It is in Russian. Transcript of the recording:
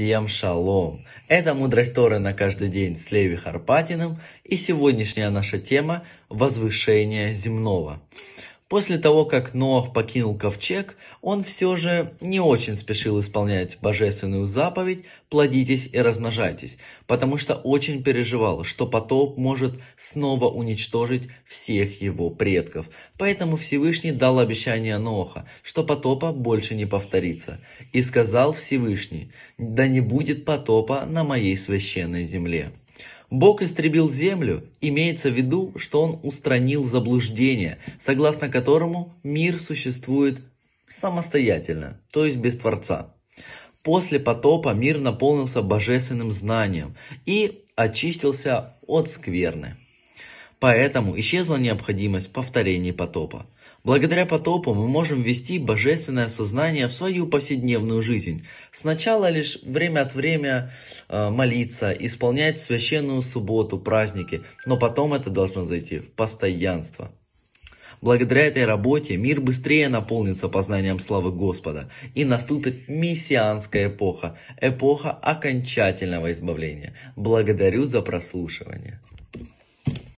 Всем шалом! Это «Мудрость Торы на каждый день» с Леви Харпатиным, и сегодняшняя наша тема – возвышение земного. После того, как Ноах покинул ковчег, он все же не очень спешил исполнять божественную заповедь «плодитесь и размножайтесь», потому что очень переживал, что потоп может снова уничтожить всех его предков. Поэтому Всевышний дал обещание Ноаха, что потопа больше не повторится. И сказал Всевышний, «Да не будет потопа на моей священной земле». Бог истребил землю, имеется в виду, что он устранил заблуждение, согласно которому мир существует самостоятельно, то есть без Творца. После потопа мир наполнился божественным знанием и очистился от скверны. Поэтому исчезла необходимость повторения потопа. Благодаря потопу мы можем ввести божественное сознание в свою повседневную жизнь. Сначала лишь время от времени э, молиться, исполнять священную субботу, праздники, но потом это должно зайти в постоянство. Благодаря этой работе мир быстрее наполнится познанием славы Господа и наступит мессианская эпоха, эпоха окончательного избавления. Благодарю за прослушивание.